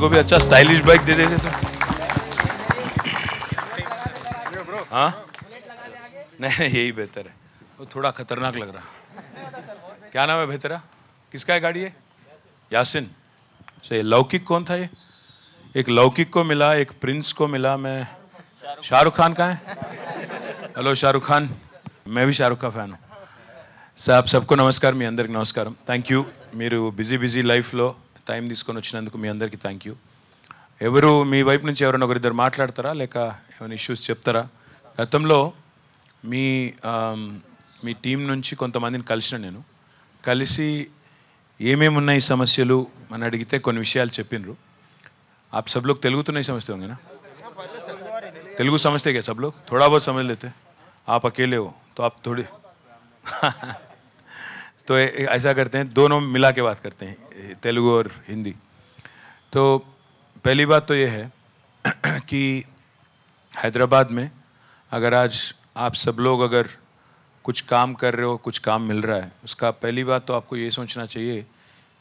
को भी अच्छा स्टाइलिश बाइक दे देते तो हाँ नहीं यही बेहतर है वो थोड़ा खतरनाक लग रहा क्या नाम है बेहतरा किसका है गाड़ी है यासिन सही अच्छा, लौकिक कौन था ये एक लौकिक को मिला एक प्रिंस को मिला मैं शाहरुख खान का है हेलो शाहरुख खान मैं भी शाहरुख का फैन सर आप सबको मैं अंदर नमस्कार थैंक यू मेरे बिजी बिजी लाइफ लो టైం తీసుకొని వచ్చినందుకు మీ అందరికీ థ్యాంక్ యూ ఎవరు మీ వైపు నుంచి ఎవరైనా ఒకరిద్దరు మాట్లాడతారా లేక ఏమైనా ఇష్యూస్ చెప్తారా గతంలో మీ మీ టీం నుంచి కొంతమందిని కలిసిన నేను కలిసి ఏమేమి ఉన్నాయి సమస్యలు అని అడిగితే కొన్ని విషయాలు చెప్పినారు ఆ సబ్లోకి తెలుగుతున్నాయి సమస్య ఉందినా తెలుగు సమస్య కదా సభలో థోడా బోత్ సమస్యలు అయితే लेते తో ఆప్ हो तो ऐसा करते हैं दोनों मिला के बात करते हैं तेलुगु और हिंदी तो पहली बात तो ये है कि हैदराबाद में अगर आज आप सब लोग अगर कुछ काम कर रहे हो कुछ काम मिल रहा है उसका पहली बात तो आपको ये सोचना चाहिए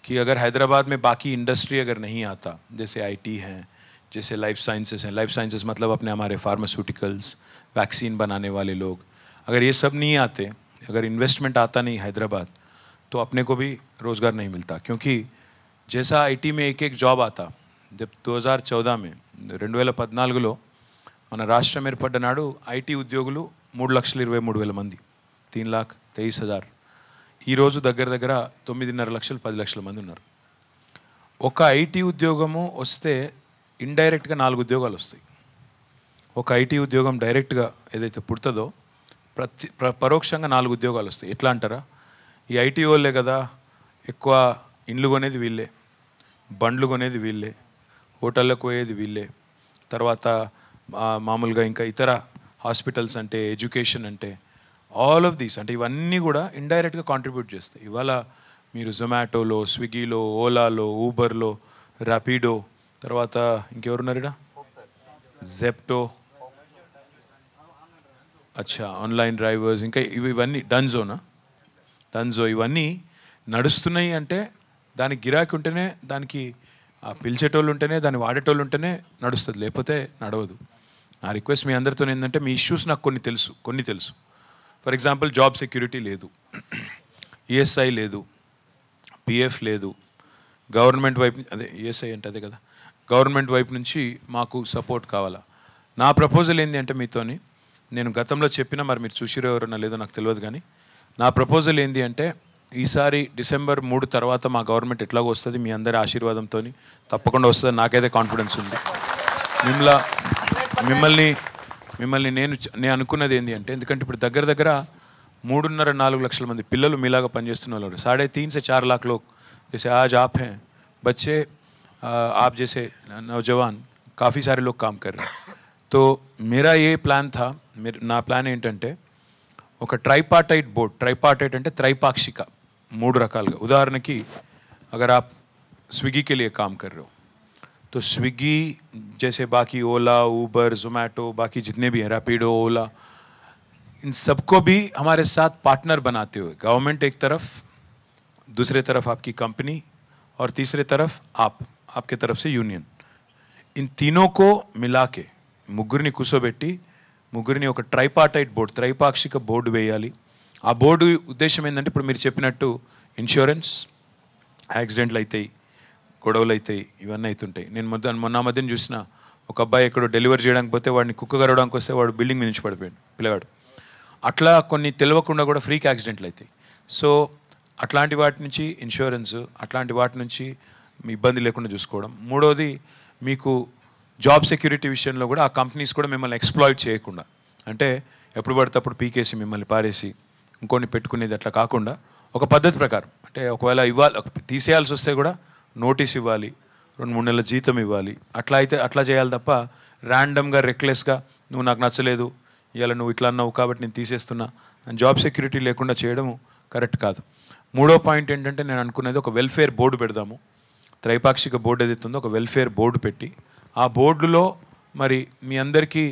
कि अगर हैदराबाद में बाकी इंडस्ट्री अगर नहीं आता जैसे आईटी हैं जैसे लाइफ साइंसेस हैं लाइफ साइंसेस मतलब अपने हमारे फार्मास्यूटिकल्स वैक्सीन बनाने वाले लोग अगर ये सब नहीं आते अगर इन्वेस्टमेंट आता नहीं हैदराबाद तो अपने को भी रोज़गार नहीं मिलता क्योंकि జేసా ఐటీ మే ఏకేక్ జాబ్ ఆతా జబ్ టూ హజార్ చౌదా మే రెండు వేల పద్నాలుగులో మన రాష్ట్రం ఏర్పడ్డ నాడు ఐటీ ఉద్యోగులు మూడు లక్షల ఇరవై మూడు వేల మంది తీన్ లాక్ తెయిస్ హజార్ ఈరోజు దగ్గర దగ్గర తొమ్మిదిన్నర లక్షలు పది లక్షల మంది ఉన్నారు ఒక ఐటీ ఉద్యోగము వస్తే ఇండైరెక్ట్గా నాలుగు ఉద్యోగాలు వస్తాయి ఒక ఐటీ ఉద్యోగం డైరెక్ట్గా ఏదైతే పుడుతుందో ప్రతి పరోక్షంగా నాలుగు ఉద్యోగాలు వస్తాయి ఎట్లా అంటారా ఈ ఐటీ వాళ్ళే కదా ఎక్కువ ఇండ్లు కొనేది వీళ్ళే బండ్లు కొనేది వీళ్ళే హోటళ్ళకు పోయేది వీళ్ళే తర్వాత మామూలుగా ఇంకా ఇతర హాస్పిటల్స్ అంటే ఎడ్యుకేషన్ అంటే ఆల్ ఆఫ్ దీస్ అంటే ఇవన్నీ కూడా ఇండైరెక్ట్గా కాంట్రిబ్యూట్ చేస్తాయి ఇవాళ మీరు జొమాటోలో స్విగ్గీలో ఓలాలో ఊబర్లో ర్యాపిడో తర్వాత ఇంకెవరున్నారుడా జెప్టో అచ్చా ఆన్లైన్ డ్రైవర్స్ ఇంకా ఇవి ఇవన్నీ డన్ జోనా జో ఇవన్నీ నడుస్తున్నాయి అంటే దానికి గిరాకీ ఉంటేనే దానికి పిలిచేటోళ్ళు ఉంటేనే దాన్ని వాడేటోళ్ళు ఉంటేనే నడుస్తుంది లేకపోతే నడవదు నా రిక్వెస్ట్ మీ అందరితో ఏంటంటే మీ ఇష్యూస్ నాకు కొన్ని తెలుసు కొన్ని తెలుసు ఫర్ ఎగ్జాంపుల్ జాబ్ సెక్యూరిటీ లేదు ఈఎస్ఐ లేదు పిఎఫ్ లేదు గవర్నమెంట్ వైపు అదే ఈఎస్ఐ అంటే అదే కదా గవర్నమెంట్ వైపు నుంచి మాకు సపోర్ట్ కావాలా నా ప్రపోజల్ ఏంటి అంటే మీతోని నేను గతంలో చెప్పినా మరి మీరు చూసిరో ఎవరన్నా లేదో నాకు తెలియదు కానీ నా ప్రపోజల్ ఏంటి అంటే ఈసారి డిసెంబర్ మూడు తర్వాత మా గవర్నమెంట్ ఎట్లాగో వస్తుంది మీ అందరి ఆశీర్వాదంతో తప్పకుండా వస్తుంది నాకైతే కాన్ఫిడెన్స్ ఉంది మిమ్మల్ని మిమ్మల్ని మిమ్మల్ని నేను నేను అనుకున్నది ఏంటి అంటే ఎందుకంటే ఇప్పుడు దగ్గర దగ్గర మూడున్నర నాలుగు లక్షల మంది పిల్లలు మీలాగా పనిచేస్తున్న వాళ్ళు సాడే తీన్ సే చార్ లాక్ లో జేసే ఆజ్ ఆప్ హే బచ్చే ఆప్ జేసే నౌజవాన్ కాఫీ సారీలో కామ్ काम తో మేరా ఏ ప్లాన్ థా నా ప్లాన్ ఏంటంటే ఒక बोर्ड బోర్డ్ अंत त्रैपाक्षिक मूड మూడు उदाहरण की अगर आप स्विगी के लिए काम कर रहे हो तो स्विगी जैसे बाकी ओला ऊबर जोमैटो बाकी जितने भी हैं रैपिडो ओला इन सबको भी हमारे साथ पार्टनर बनाते हुए गवर्नमेंट एक तरफ दूसरे तरफ आपकी कंपनी और तीसरे तरफ आप आपके तरफ से यूनियन इन तीनों को मिला के ముగ్గురిని कुसोबेटी ముగ్గురిని ఒక ట్రైపార్టైట్ బోర్డు త్రైపాక్షిక బోర్డు వేయాలి ఆ బోర్డు ఉద్దేశం ఏంటంటే ఇప్పుడు మీరు చెప్పినట్టు ఇన్సూరెన్స్ యాక్సిడెంట్లు అవుతాయి గొడవలు అవుతాయి ఇవన్నీ అవుతుంటాయి నేను మొద్దు మొన్న మధ్యన చూసిన ఒక అబ్బాయి ఎక్కడో డెలివరీ చేయడానికి పోతే వాడిని కుక్క కరవడానికి వస్తే వాడు బిల్డింగ్ మీద నుంచి పడిపోయాడు పిల్లవాడు అట్లా కొన్ని తెలియకుండా కూడా ఫ్రీకి యాక్సిడెంట్లు అవుతాయి సో అట్లాంటి వాటి నుంచి ఇన్సూరెన్స్ అట్లాంటి వాటి నుంచి మీ ఇబ్బంది లేకుండా చూసుకోవడం మూడోది మీకు జాబ్ సెక్యూరిటీ విషయంలో కూడా ఆ కంపెనీస్ కూడా మిమ్మల్ని ఎక్స్ప్లాయిట్ చేయకుండా అంటే ఎప్పుడు పడితే అప్పుడు పీకేసి మిమ్మల్ని పారేసి ఇంకోటి పెట్టుకునేది అట్లా కాకుండా ఒక పద్ధతి ప్రకారం అంటే ఒకవేళ ఇవ్వాలి తీసేయాల్సి వస్తే కూడా నోటీస్ ఇవ్వాలి రెండు మూడు నెలల జీతం ఇవ్వాలి అట్లా అయితే అట్లా చేయాలి తప్ప ర్యాండమ్గా రెక్లెస్గా నువ్వు నాకు నచ్చలేదు ఇలా నువ్వు ఇట్లా అన్నావు కాబట్టి నేను తీసేస్తున్నా అని జాబ్ సెక్యూరిటీ లేకుండా చేయడము కరెక్ట్ కాదు మూడో పాయింట్ ఏంటంటే నేను అనుకునేది ఒక వెల్ఫేర్ బోర్డు పెడదాము త్రైపాక్షిక బోర్డు ఏదైతుందో ఒక వెల్ఫేర్ బోర్డు పెట్టి ఆ బోర్డులో మరి మీ అందరికీ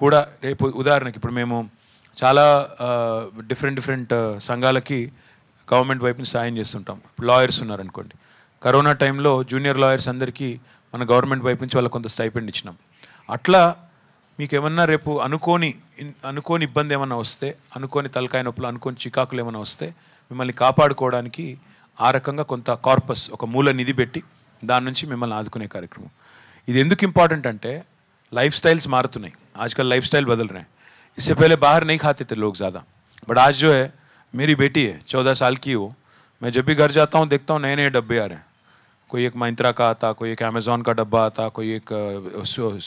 కూడా రేపు ఉదాహరణకి ఇప్పుడు మేము చాలా డిఫరెంట్ డిఫరెంట్ సంఘాలకి గవర్నమెంట్ వైపు నుంచి సాయం చేస్తుంటాం లాయర్స్ ఉన్నారనుకోండి కరోనా టైంలో జూనియర్ లాయర్స్ అందరికీ మన గవర్నమెంట్ వైపు నుంచి వాళ్ళకి కొంత స్టైపెండ్ ఇచ్చినాం అట్లా మీకు ఏమన్నా రేపు అనుకోని అనుకోని ఇబ్బంది ఏమైనా వస్తే అనుకోని తలకాయ నొప్పులు అనుకోని చికాకులు ఏమైనా వస్తే మిమ్మల్ని కాపాడుకోవడానికి ఆ రకంగా కొంత కార్పస్ ఒక మూల నిధి పెట్టి దాని నుంచి మిమ్మల్ని ఆదుకునే కార్యక్రమం ఇది ఎందుకు इंपॉर्टेंट అంటే लाइफ स्टाइल्स मारतुनाई आजकल लाइफ स्टाइल बदल रहे हैं इससे पहले बाहर नहीं खाते थे लोग ज़्यादा बट आज जो है मेरी बेटी है चौदह साल की हो मैं जब भी घर जाता हूँ देखता हूँ नए नए डब्बे आ रहे हैं कोई एक महिंत्रा का आता कोई एक अमेज़ोन का डब्बा आता कोई एक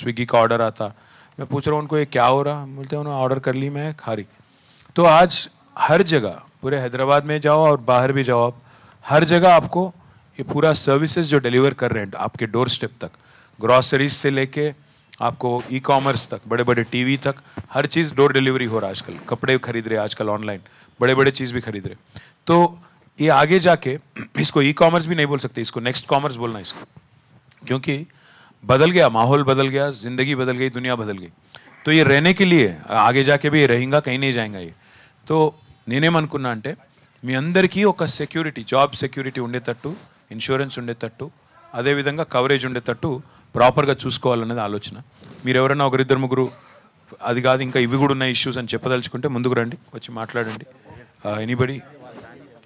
स्विगी का ऑर्डर आता मैं पूछ रहा हूँ उनको ये क्या हो रहा बोलते उन्होंने ऑर्डर कर ली मैं खा रही तो आज हर जगह पूरे हैदराबाद में जाओ और बाहर भी जाओ आप हर जगह आपको ये पूरा सर्विसेज जो डिलीवर कर रहे हैं आपके डोर स्टेप तक ग्रॉसरीज से लेके आपको ई कॉमर्स तक बड़े बड़े टीवी तक हर चीज़ डोर डिलीवरी हो रहा है आजकल कपड़े खरीद रहे आजकल ऑनलाइन बड़े बड़े चीज़ भी खरीद रहे तो ये आगे जाके इसको ई कॉमर्स भी नहीं बोल सकते इसको नेक्स्ट कॉमर्स बोलना इसको क्योंकि बदल गया माहौल बदल गया ज़िंदगी बदल गई दुनिया बदल गई तो ये रहने के लिए आगे जाके भी ये रहेंगा कहीं नहीं जाएंगा ये तो నేనేమనుకున్నా అంటే మీ అందరికీ ఒక సెక్యూరిటీ జాబ్ సెక్యూరిటీ ఉండేటట్టు ఇన్సూరెన్స్ ఉండేటట్టు అదేవిధంగా కవరేజ్ ఉండేటట్టు ప్రాపర్గా చూసుకోవాలనేది ఆలోచన మీరు ఎవరైనా ఒకరిద్దరు ముగ్గురు అది కాదు ఇంకా ఇవి కూడా ఉన్న ఇష్యూస్ అని చెప్పదలుచుకుంటే ముందుకు రండి వచ్చి మాట్లాడండి ఎనీబడి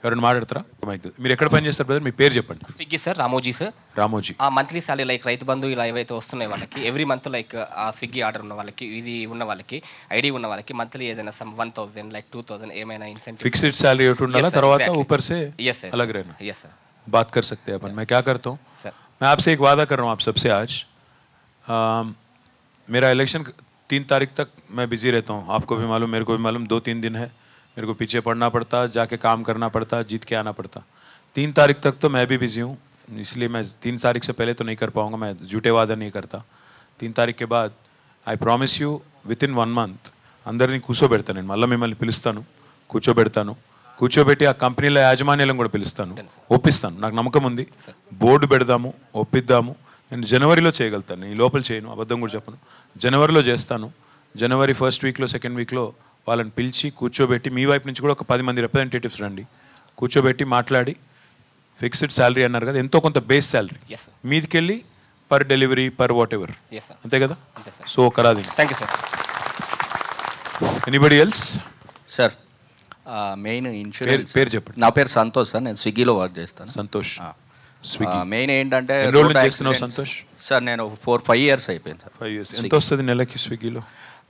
ఎవరైనా మాట్లాడతారా మీరు ఎక్కడ పని చేస్తారు బ్రదర్ మీ పేరు చెప్పండి స్విగ్గీ సార్ రామోజీ సార్ రామోజీ ఆ మంత్లీ సాలరీ లైక్ రైతు బంధు ఇలా ఏవైతే వస్తున్నాయి వాళ్ళకి ఎవ్రీ మంత్ లైక్ ఆ స్విగ్గీ ఆర్డర్ ఉన్న వాళ్ళకి ఇది ఉన్న వాళ్ళకి ఐడి ఉన్న వాళ్ళకి మంత్లీ ఏదైనా some one thousand like two thousand ఏమైనా ఇన్సెంటివ్ ఫిక్స్డ్ సాలరీ ఒకటి ఉండాలా తర్వాత ऊपर ఎస్ अलग ఎస్ సార్ బాత్ बात कर सकते हैं मैं आपसे एक वादा कर रहा हूँ आप सबसे आज आ, मेरा इलेक्शन तीन तारीख तक मैं बिज़ी रहता हूँ आपको भी मालूम मेरे को भी मालूम दो तीन दिन है मेरे को पीछे पड़ना पड़ता जाके काम करना पड़ता जीत के आना पड़ता तीन तारीख तक तो मैं भी बिज़ी हूँ इसलिए मैं तीन तारीख से पहले तो नहीं कर पाऊँगा मैं झूठे वादा नहीं करता तीन तारीख के बाद I promise you within one month అందరినీ కూర్చోబెడతాను నేను మళ్ళీ మిమ్మల్ని పిలుస్తాను కూర్చోబెడతాను కూర్చోబెట్టి ఆ కంపెనీల యాజమాన్యాలను కూడా పిలుస్తాను ఒప్పిస్తాను నాకు నమ్మకం ఉంది బోర్డు పెడదాము ఒప్పిద్దాము నేను జనవరిలో చేయగలుగుతాను ఈ లోపల చేయను అబద్ధం కూడా చెప్పను జనవరిలో చేస్తాను జనవరి ఫస్ట్ వీక్లో సెకండ్ వీక్లో వాళ్ళని పిలిచి కూర్చోబెట్టి మీ వైపు నుంచి కూడా ఒక పది మంది రిప్రజెంటేటివ్స్ రండి కూర్చోబెట్టి మాట్లాడి ఫిక్స్డ్ శాలరీ అన్నారు కదా ఎంతో కొంత బేస్ శాలరీ మీదికెళ్ళి per delivery per whatever అంతే కదా సో రాదు thank you sir anybody else sir main insurance పేరు చెప్పండి నా పేరు సంతోష్ సార్ నేను స్విగ్గీలో వర్క్ చేస్తాను సంతోష్ మెయిన్ ఏంటంటే సంతోష్ సార్ నేను ఫోర్ ఫైవ్ ఇయర్స్ అయిపోయింది సార్ ఫైవ్ ఇయర్స్ ఎంత వస్తుంది నెలకి స్విగ్గీలో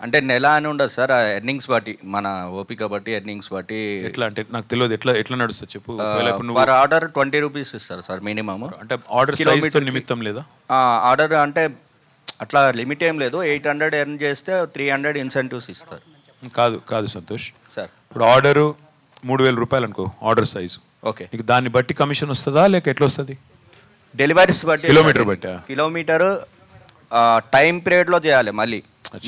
అంటే నెల అని ఉండదు సార్ ఎర్నింగ్స్ బట్టి మన ఓపిక బట్టి ఎర్నింగ్స్ బట్టి ఎట్లా అంటే నాకు తెలియదు ఎట్లా ఎట్లా నడుస్తుంది చెప్పు వారు ఆర్డర్ ట్వంటీ రూపీస్ ఇస్తారు సార్ మినిమమ్ అంటే ఆర్డర్ కిలోమీటర్ నిమిత్తం లేదా ఆర్డర్ అంటే అట్లా లిమిట్ ఏం లేదు ఎయిట్ హండ్రెడ్ ఎర్న్ చేస్తే త్రీ హండ్రెడ్ ఇన్సెంటివ్స్ ఇస్తారు కాదు కాదు సంతోష్ సార్ ఇప్పుడు ఆర్డరు మూడు వేల రూపాయలు అనుకో ఆర్డర్ సైజు ఓకే నీకు దాన్ని బట్టి కమిషన్ వస్తుందా లేక ఎట్లా వస్తుంది డెలివరీస్ బట్టి కిలోమీటర్ బట్టి కిలోమీటర్ టైం పీరియడ్లో చేయాలి మళ్ళీ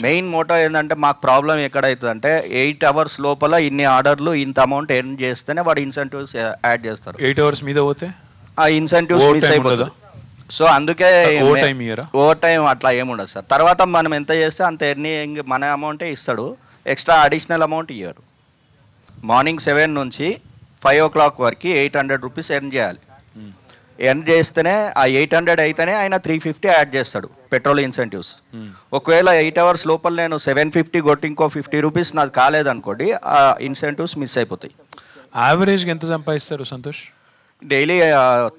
మెయిన్ మోటో ఏంటంటే మాకు ప్రాబ్లం ఎక్కడైతుంది అంటే ఎయిట్ అవర్స్ లోపల ఇన్ని ఆర్డర్లు ఇంత అమౌంట్ ఎర్న్ చేస్తేనే వాడు ఇన్సెంటివ్స్ యాడ్ చేస్తారు ఎయిట్ అవర్స్ మీద పోతే ఆ ఇన్సెంటివ్స్ మిస్ అయిపోతుంది సో అందుకే ఓవర్ టైం అట్లా ఏముండదు సార్ తర్వాత మనం ఎంత చేస్తే అంత ఎర్నింగ్ మన అమౌంటే ఇస్తాడు ఎక్స్ట్రా అడిషనల్ అమౌంట్ ఇవ్వరు మార్నింగ్ సెవెన్ నుంచి ఫైవ్ ఓ క్లాక్ వరకు ఎయిట్ హండ్రెడ్ రూపీస్ ఎర్న్ చేయాలి ఎర్న్ చేస్తేనే ఆ ఎయిట్ హండ్రెడ్ అయితేనే ఆయన త్రీ ఫిఫ్టీ యాడ్ చేస్తాడు పెట్రోల్ ఇన్సెంటివ్స్ ఒకవేళ ఎయిట్ అవర్స్ లోపల నేను సెవెన్ ఫిఫ్టీ కొట్టి ఇంకో ఫిఫ్టీ రూపీస్ నాకు కాలేదనుకోండి ఆ ఇన్సెంటివ్స్ మిస్ అయిపోతాయి యావరేజ్ ఎంత సంపాదిస్తారు Santosh daily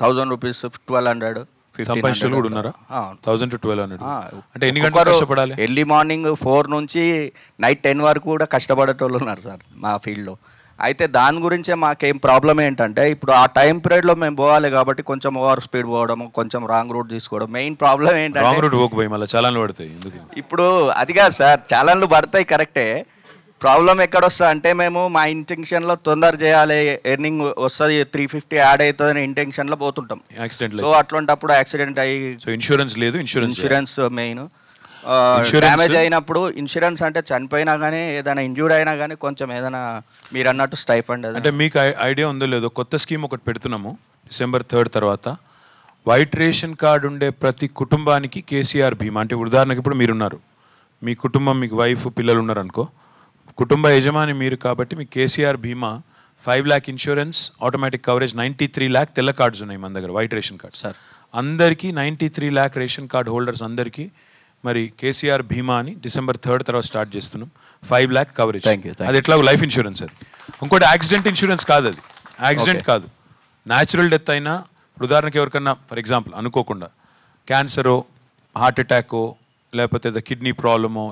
thousand rupees twelve hundred కూడా ఉన్నారా థౌసండ్ టు ట్వెల్వ్ హండ్రెడ్ అంటే ఎన్ని గంటలు కష్టపడాలి ఎర్లీ మార్నింగ్ ఫోర్ నుంచి నైట్ టెన్ వరకు కూడా కష్టపడేటోళ్ళు ఉన్నారు సార్ మా ఫీల్డ్లో అయితే దాని గురించే మాకేం ప్రాబ్లం ఏంటంటే ఇప్పుడు ఆ టైం పీరియడ్లో మేము పోవాలి కాబట్టి కొంచెం ఓవర్ స్పీడ్ పోవడం కొంచెం రాంగ్ రూట్ తీసుకోవడం మెయిన్ ప్రాబ్లం ఏంటంటే రాంగ్ రూట్ పోకపోయి మళ్ళీ చలన్లు పడతాయి ఇప్పుడు అది కాదు సార్ చలన్లు పడతాయి కరెక్టే ప్రాబ్లం వస్తుంది అంటే మేము మా ఇంటెన్షన్లో తొందర చేయాలి ఎర్నింగ్ వస్తుంది త్రీ ఫిఫ్టీ యాడ్ అవుతుంది అని ఇంటెన్షన్లో పోతుంటాం యాక్సిడెంట్ సో అట్లాంటప్పుడు యాక్సిడెంట్ అయ్యి ఇన్సూరెన్స్ లేదు ఇన్సూరెన్స్ ఇన్సూరెన్స్ మెయిన్ డ్యామేజ్ అయినప్పుడు ఇన్సూరెన్స్ అంటే చనిపోయినా కానీ ఏదైనా ఇంజ్యూర్డ్ అయినా కానీ కొంచెం ఏదైనా మీరు అన్నట్టు స్టైఫండ్ అంటే మీకు ఐడియా ఉందో లేదో కొత్త స్కీమ్ ఒకటి పెడుతున్నాము డిసెంబర్ థర్డ్ తర్వాత వైట్ రేషన్ కార్డు ఉండే ప్రతి కుటుంబానికి కేసీఆర్ భీమా అంటే ఉదాహరణకి ఇప్పుడు మీరున్నారు మీ కుటుంబం మీకు వైఫ్ పిల్లలు ఉన్నారనుకో కుటుంబ యజమాని మీరు కాబట్టి మీ KCR Bima five lakh insurance automatic coverage ninety three lakh తెల్ల కార్డ్స్ ఉన్నాయి మన దగ్గర వైట్ రేషన్ కార్డ్ సార్ అందరికీ ninety three lakh ration card holders అందరికీ మరి కేసీఆర్ భీమా అని డిసెంబర్ థర్డ్ తర్వాత స్టార్ట్ చేస్తున్నాం ఫైవ్ ల్యాక్ కవరేజ్ అది ఎట్లా లైఫ్ ఇన్సూరెన్స్ అది ఇంకోటి యాక్సిడెంట్ ఇన్సూరెన్స్ కాదు అది యాక్సిడెంట్ కాదు న్యాచురల్ డెత్ అయినా ఉదాహరణకి ఎవరికన్నా ఫర్ ఎగ్జాంపుల్ అనుకోకుండా క్యాన్సరో హార్ట్ అటాకో లేకపోతే కిడ్నీ ప్రాబ్లమో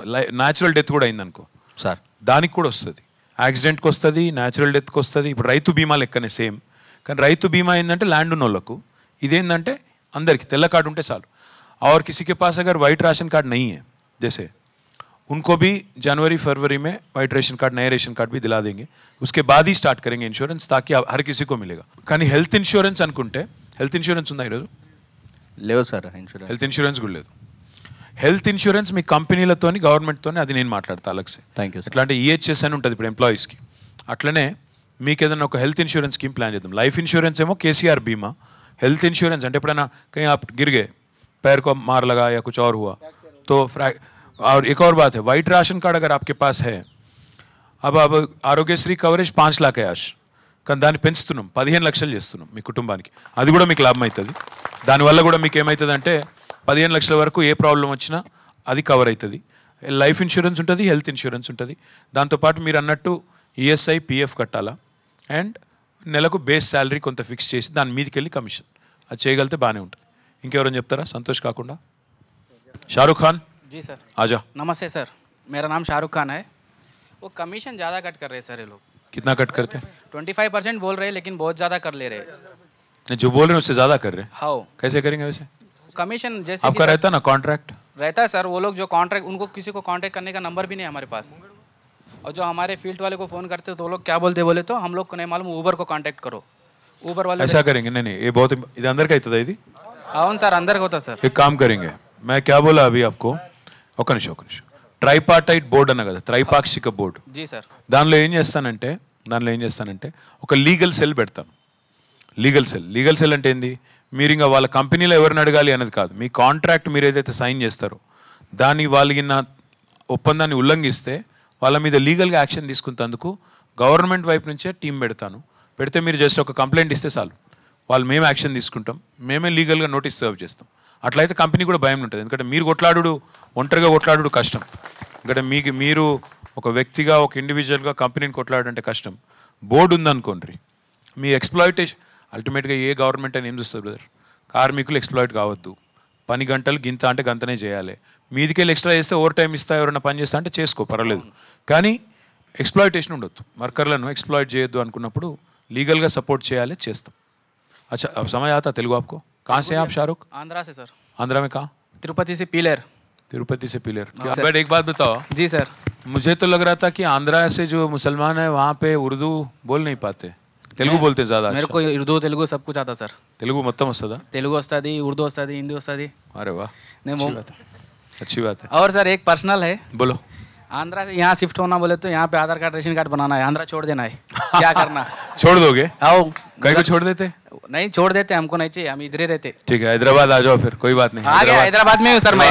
న్యాచురల్ డెత్ కూడా అయిందనుకో సార్ దానికి కూడా వస్తుంది యాక్సిడెంట్కి వస్తుంది న్యాచురల్ డెత్కి వస్తుంది ఇప్పుడు రైతు బీమా లెక్కనే సేమ్ కానీ రైతు బీమా ఏంటంటే ల్యాండ్ ఉన్న వాళ్ళకు ఇదేంటంటే అందరికీ తెల్ల కార్డు ఉంటే చాలు ఆర్ किसी के पास अगर वाइट राशन कार्ड नहीं है जैसे उनको भी जनवरी फरवरी రేషన్ కార్డ్ रेशन कार्ड नए रेशन कार्ड भी दिला देंगे उसके बाद ही स्टार्ट करेंगे इंश्योरेंस ताकि हर కానీ హెల్త్ ఇన్సూరెన్స్ అనుకుంటే హెల్త్ ఇన్సూరెన్స్ ఉందా ఈరోజు లేవు సార్ ఇన్సూరెన్స్ హెల్త్ ఇన్సూరెన్స్ కూడా లేదు హెల్త్ ఇన్సూరెన్స్ మీ కంపెనీలతో గవర్నమెంట్తో అది నేను మాట్లాడతా అలక్సే థ్యాంక్ యూ ఇట్లాంటి ఈహెచ్ఎస్ అని ఉంటుంది ఇప్పుడు ఎంప్లాయీస్కి అట్లనే మీకు ఏదైనా ఒక హెల్త్ ఇన్సూరెన్స్ స్కీమ్ ప్లాన్ చేద్దాం లైఫ్ ఇన్సూరెన్స్ ఏమో కేసీఆర్ బీమా హెల్త్ ఇన్సూరెన్స్ అంటే ఎప్పుడైనా గిరిగే పేరుకో మారలగా యా पैर को తో लगा या ఎక్ और బాత్ వైట్ రాషన్ కార్డ్ అగర్ ఆప్కే పాస్ హే राशन कार्ड ఆరోగ్యశ్రీ కవరేజ్ పాంచ్ లాక్ యాష్ కానీ దాన్ని పెంచుతున్నాం పదిహేను లక్షలు చేస్తున్నాం మీ కుటుంబానికి అది కూడా మీకు లాభం అవుతుంది దానివల్ల కూడా మీకు ఏమవుతుందంటే పదిహేను లక్షల వరకు ఏ ప్రాబ్లం వచ్చినా అది కవర్ అవుతుంది లైఫ్ ఇన్సూరెన్స్ ఉంటుంది హెల్త్ ఇన్సూరెన్స్ ఉంటుంది దాంతోపాటు మీరు అన్నట్టు ఈఎస్ఐ e పిఎఫ్ కట్టాలా అండ్ నెలకు బేస్ శాలరీ కొంత ఫిక్స్ చేసి దాని మీదకి వెళ్ళి కమిషన్ అది చేయగలిగితే బాగానే ఉంటుంది ఇంకెవరైనా చెప్తారా సంతోష్ కాకుండా షారుఖ్ ఖాన్ జీ సార్ ఆజా నమస్తే సార్ మేరా నామ షారుఖ్ ఖాన్ హై ఓ కమిషన్ జాదా కట్ కర్ रहे సార్ सर లోగ్ కిత్నా కట్ కర్తే 25% బోల్ ट्वेंटी లేకిన్ బహుత్ జాదా కర్ లే लेकिन నే జో బోల్ ले ఉస్సే జాదా కర్ बोल హౌ కైసే కరేంగే వైసే कमीशन जैसे आपका रहता है ना कॉन्ट्रैक्ट रहता है सर वो लोग जो कॉन्ट्रैक्ट उनको किसी को कॉन्टैक्ट करने का नंबर भी नहीं हमारे पास और जो हमारे फील्ड वाले को फ़ोन करते तो लोग क्या बोलते बोले तो हम लोग को नहीं मालूम ऊबर को कॉन्टैक्ट करो ऊबर वाले ऐसा करेंगे नहीं नहीं ये बहुत इधर अंदर का इतना तो था जी हाँ सर अंदर का होता सर एक काम करेंगे मैं क्या बोला अभी आपको ఒక నిమిషం ఒక నిమిషం ట్రైపార్టైట్ बोर्ड అన్న కదా త్రైపాక్షిక బోర్డు దానిలో ఏం చేస్తానంటే దానిలో ఏం చేస్తానంటే ఒక లీగల్ సెల్ పెడతాను లీగల్ సెల్ లీగల్ సెల్ అంటే ఏంది మీరు ఇంకా వాళ్ళ కంపెనీలో ఎవరిని అడగాలి అనేది కాదు మీ కాంట్రాక్ట్ మీరు ఏదైతే సైన్ చేస్తారో దాన్ని నా ఒప్పందాన్ని ఉల్లంఘిస్తే వాళ్ళ మీద లీగల్గా యాక్షన్ తీసుకున్నందుకు గవర్నమెంట్ వైపు నుంచే టీం పెడతాను పెడితే మీరు జస్ట్ ఒక కంప్లైంట్ ఇస్తే చాలు వాళ్ళు మేము యాక్షన్ తీసుకుంటాం మేమే లీగల్గా నోటీస్ సర్వ్ చేస్తాం అట్లయితే కంపెనీ కూడా భయం ఉంటుంది ఎందుకంటే మీరు కొట్లాడు ఒంటరిగా కొట్లాడు కష్టం ఎందుకంటే మీకు మీరు ఒక వ్యక్తిగా ఒక ఇండివిజువల్గా కంపెనీని కొట్లాడంటే కష్టం బోర్డు ఉందనుకోండి మీ ఎక్స్ప్లాయిటేషన్ అల్టిమేట్గా ఏ గవర్నమెంట్ అని ఏం చూస్తారు బ్రదర్ కార్మికులు ఎక్స్ప్లాయిట్ కావద్దు పని గంటలు గింత అంటే గంతనే చేయాలి మీదికెళ్ళి ఎక్స్ట్రా చేస్తే ఓవర్ టైం ఇస్తా ఎవరైనా పని చేస్తా అంటే చేసుకో పర్వాలేదు కానీ ఎక్స్ప్లాయిటేషన్ ఉండొద్దు వర్కర్లను ఎక్స్ప్లాయిట్ చేయొద్దు అనుకున్నప్పుడు లీగల్గా సపోర్ట్ చేయాలి చేస్తాం అచ్చా समझ తెలుగు तेलुगु కాసే ఆప్ से आप शाहरुख आंध्रा से सर आंध्रा में कहाँ तिरुपति से पीलर तिरुपति से पीलर बट एक बात बताओ जी सर मुझे तो लग रहा था कि आंध्रा తెలుగు బోల్తే ज़्यादा मेरे अच्छा। को उर्दू तेलुगु सब कुछ आता सर తెలుగు మొత్తం వస్తుందా तेलुगु వస్తుంది ఉర్దూ వస్తుంది హిందీ వస్తుంది अरे वाह नहीं अच्छी बात है अच्छी बात है और सर एक पर्सनल है बोलो आंध्रा से यहाँ शिफ्ट होना बोले तो यहाँ पे आधार कार्ड रेशन कार्ड बनाना है आंध्रा छोड़ देना है क्या करना छोड़ दोगे आओ कहीं को छोड़ देते नहीं छोड़ देते हमको नहीं चाहिए हम इधर ही रहते ठीक है हैदराबाद आ जाओ फिर कोई बात नहीं आ गया हैदराबाद में सर मैं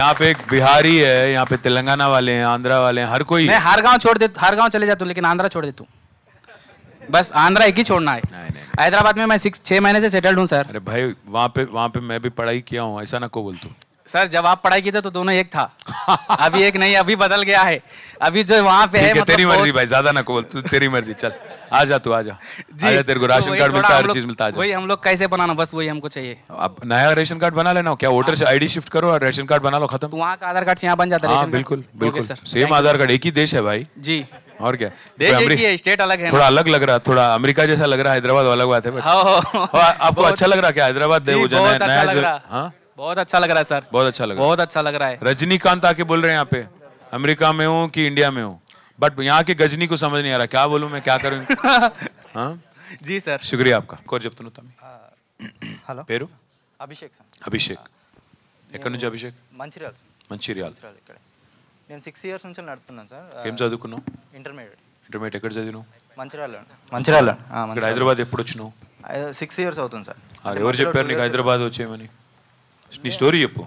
यहाँ पे एक बिहारी है यहाँ पे तेलंगाना वाले हैं आंध्रा वाले हैं हर कोई मैं हर गांव छोड़ देता हर गांव चले जाता हूँ लेकिन आंध्रा छोड़ देता हूँ बस आंध्रा एक ही छोड़ना है हैदराबाद में मैं छह महीने से सेटल्ड हूँ सर अरे भाई वहाँ पे वहाँ पे मैं भी पढ़ाई किया हूँ ऐसा ना को बोल तू सर जब आप पढ़ाई की थे तो दोनों एक था अभी एक नहीं अभी बदल गया है अभी जो वहाँ पे है मतलब तेरी मर्जी भाई ज्यादा ना को बोल तू तेरी मर्जी चल आ जा तू आ जा जी आ तेरे को तो राशन कार्ड मिलता है हर चीज मिलता है वही हम लोग कैसे बनाना बस वही हमको चाहिए अब नया राशन कार्ड बना लेना क्या वोटर आईडी शिफ्ट करो और राशन कार्ड बना लो खत्म तो वहाँ का आधार कार्ड यहाँ बन जाता है हाँ, बिल्कुल बिल्कुल सेम आधार कार्ड एक ही देश है भाई जी और क्या देश एक ही है स्टेट अलग है थोड़ा अलग लग रहा थोड़ा अमेरिका जैसा लग रहा हैदराबाद अलग बात है आपको अच्छा लग रहा क्या हैदराबाद देव जन है नया अच्छा हाँ? बहुत अच्छा लग रहा है सर बहुत अच्छा लग रहा है बहुत अच्छा लग रहा है रजनीकांत आके बोल रहे हैं यहाँ पे अमेरिका में हूँ कि इंडिया में हूँ बट यहाँ के गजनी को समझ नहीं आ रहा क्या बोलूँ मैं क्या करूँ हाँ? जी सर शुक्रिया आपका कौर जब तुम हेलो पेरू అభిషేక్ సార్ అభిషేక్ ఎక్కడి నుంచి అభిషేక్ మంచిర్యాల మంచిర్యాల నేను సిక్స్ ఇయర్స్ నుంచి నడుపుతున్నాను సార్ ఏం చదువుకున్నావు ఇంటర్మీడియట్ ఇంటర్మీడియట్ ఎక్కడ చదివినావు మంచిరాల మంచిరాల హైదరాబాద్ ఎప్పుడు వచ్చినావు సిక్స్ ఇయర్స్ అవుతుంది సార్ ఎవరు చెప్పారు నీకు హైదరాబాద్ వచ్చేయమని నీ స్టోరీ చెప్పు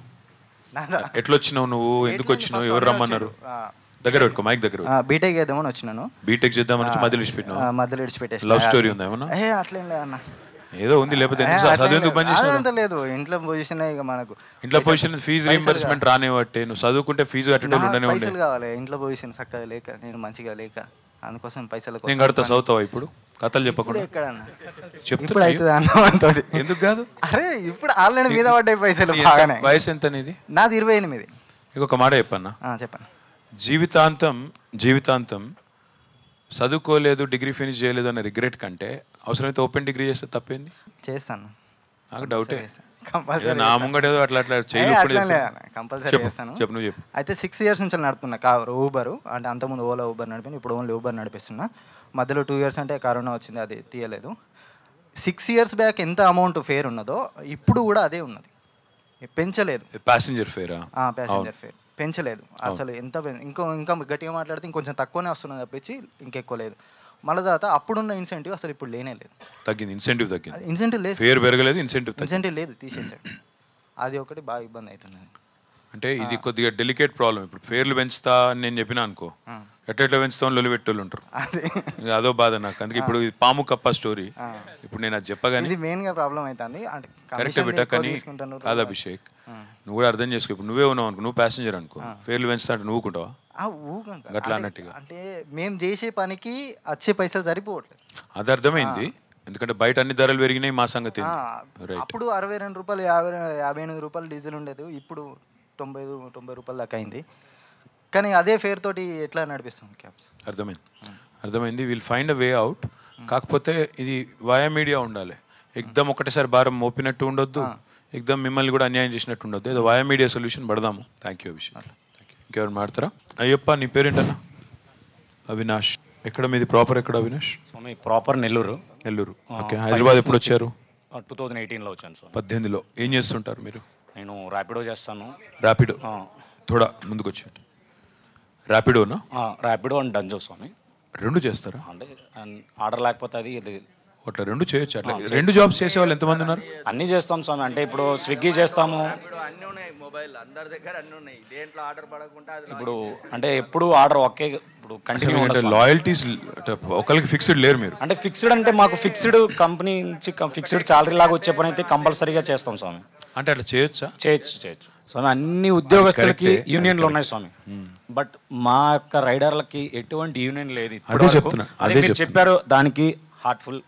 ఎట్లా వచ్చినావు నువ్వు ఎందుకు వచ్చినావు ఎవరు రమ్మన్నారు దగ్గర పెట్టుకో మైక్ దగ్గర బీటెక్ చేద్దామని వచ్చినాను బీటెక్ చేద్దామని మధ్యలో ఇడిచిపెట్టినా మధ్యలో ఇడిచిపెట్టేసి లవ్ స్టోరీ ఉందా ఏమన్నా అట్లేం లేదన్నా ఏదో ఉంది లేకపోతే అంత లేదు ఇంట్లో పొజిషన్ ఇక మనకు ఇంట్లో పొజిషన్ ఫీజు రీంబర్స్మెంట్ రానివ్వట్టే నువ్వు చదువుకుంటే ఫీజు కట్టడం కావాలి ఇంట్లో పొజిషన్ చక్కగా లేక నేను మంచిగా లేక అందుకోసం పైసలు నేను కడతా చదువుతావా ఇప్పుడు కథలు చెప్పకుండా ఇప్పుడు అవుతుంది ఎందుకు కాదు అరే ఇప్పుడు ఆన్లైన్ మీద పడ్డాయి పైసలు వయసు ఎంత అనేది నాది ఇరవై ఎనిమిది ఇంకొక మాట చెప్పన్నా చెప్పండి జీవితాంతం జీవితాంతం చదువుకోలేదు డిగ్రీ ఫినిష్ చేయలేదు అనే రిగ్రెట్ కంటే అవసరమైతే ఓపెన్ డిగ్రీ చేస్తే తప్పేంది చేస్తాను నాకు డౌటే కంపల్సరీ నా ముంగట ఏదో అట్లా అట్లా కంపల్సరీ చేస్తాను చెప్పు నువ్వు చెప్పు అయితే సిక్స్ ఇయర్స్ నుంచి నడుపుతున్నా కార్ ఊబర్ అంటే అంతకుముందు ఓలా ఊబర్ నడిపింది ఇప్పుడు ఓన్లీ ఊబర్ నడిపిస్తున్నా మధ్యలో టూ ఇయర్స్ అంటే కరోనా వచ్చింది అది తీయలేదు సిక్స్ ఇయర్స్ బ్యాక్ ఎంత అమౌంట్ ఫేర్ ఉన్నదో ఇప్పుడు కూడా అదే ఉన్నది పెంచలేదు ప్యాసింజర్ ఫేరా ప్యాసింజర్ ఫేర్ పెంచలేదు అసలు ఎంత ఇంకో ఇంకా గట్టిగా మాట్లాడితే ఇంకొంచెం తక్కువనే వస్తున్నది తప్పించి ఇంకెక్కువ లేదు మళ్ళీ తర్వాత అప్పుడున్న ఇన్సెంటివ్ అసలు ఇప్పుడు లేనే లేదు తగ్గింది ఇన్సెంటివ్ తగ్గింది ఇన్సెంటివ్ లేదు ఫేర్ పెరగలేదు ఇన్సెంటివ్ ఇన్సెంటివ్ లేదు తీసేసాడు అది ఒకటి బాగా ఇబ్బంది అవుతున్నది అంటే ఇది కొద్దిగా డెలికేట్ ప్రాబ్లం ఇప్పుడు ఫేర్లు పెంచుతా అని నేను చెప్పిన అనుకో ఎట్లెట్లా పెంచుతాం లొలి పెట్టేళ్ళు ఉంటారు అదో బాధ నాకు అందుకే ఇప్పుడు పాము కప్ప స్టోరీ ఇప్పుడు నేను అది చెప్పగానే మెయిన్గా మెయిన్ గా ప్రాబ్లం అవుతుంది కరెక్ట్ బిడ్డ కానీ కాదు అభిషేక్ నువ్వు కూడా అర్థం చేసుకో ఇప్పుడు నువ్వే ఉన్నావు అనుకో నువ్వు ప్యాసింజర్ అనుకో ఫేర్లు పెంచుతా అంటే నువ్వుకుంటావా అట్లా అన్నట్టుగా అంటే మేము చేసే పనికి వచ్చే పైసలు సరిపోవట్లేదు అది అర్థమైంది ఎందుకంటే బయట అన్ని ధరలు పెరిగినాయి మా సంగతి అప్పుడు అరవై రెండు రూపాయలు యాభై యాభై ఎనిమిది రూపాయలు డీజిల్ ఉండేది ఇప్పుడు తొంభై తొంభై రూపాయలు దాకా అయింది కానీ అదే ఫేర్ తోటి ఎట్లా నడిపిస్తుంది క్యాబ్స్ అర్థమైంది అర్థమైంది will find a way out కాకపోతే ఇది వాయా మీడియా ఉండాలి ఎగ్దమ్ ఒకటేసారి భారం మోపినట్టు ఉండొద్దు ఎగ్దమ్ మిమ్మల్ని కూడా అన్యాయం చేసినట్టు ఉండొద్దు ఏదో వాయా మీడియా సొల్యూషన్ పడదాము థ్యాంక్ యూ అభిషేక్ ఇంకెవరు మాడతారా అయ్యప్ప నీ పేరేంటన్నా అవినాష్ ఎక్కడ మీది ప్రాపర్ ఎక్కడ అవినాష్ స్వామి ప్రాపర్ నెల్లూరు నెల్లూరు ఓకే హైదరాబాద్ ఎప్పుడు వచ్చారు టూ థౌజండ్ ఎయిటీన్లో వచ్చాను సార్ పద్దెనిమిదిలో ఏం చేస్తుంటారు మీరు నేను ర్యాపిడో చేస్తాను ర్యాపిడో థోడా ముందుకు వచ్చాడు ర్యాపిడోనా ర్యాపిడో అండ్ డంజో స్వామి రెండు చేస్తారా అంటే ఆర్డర్ లేకపోతే అది అట్లా రెండు చేయొచ్చు అట్లా రెండు జాబ్స్ చేసే వాళ్ళు ఎంతమంది ఉన్నారు అన్ని చేస్తాం స్వామి అంటే ఇప్పుడు స్విగ్గీ చేస్తాము ఇప్పుడు అంటే ఎప్పుడు ఆర్డర్ ఒకే ఇప్పుడు కంటిన్యూ లాయల్టీస్ ఒకరికి ఫిక్స్డ్ లేరు మీరు అంటే ఫిక్స్డ్ అంటే మాకు ఫిక్స్డ్ కంపెనీ నుంచి ఫిక్స్డ్ సాలరీ లాగా వచ్చే పని అయితే కంపల్సరీగా చేస్తాం స్వామి అంటే అట్లా చేయొచ్చా చేయొచ్చు చేయొచ్చు స్వామి అన్ని ఉద్యోగస్తులకి యూనియన్లు ఉన్నాయి స్వామి బట్ మా యొక్క రైడర్లకి ఎటువంటి యూనియన్ లేదు అదే చెప్పారు దానికి హార్ట్ఫుల్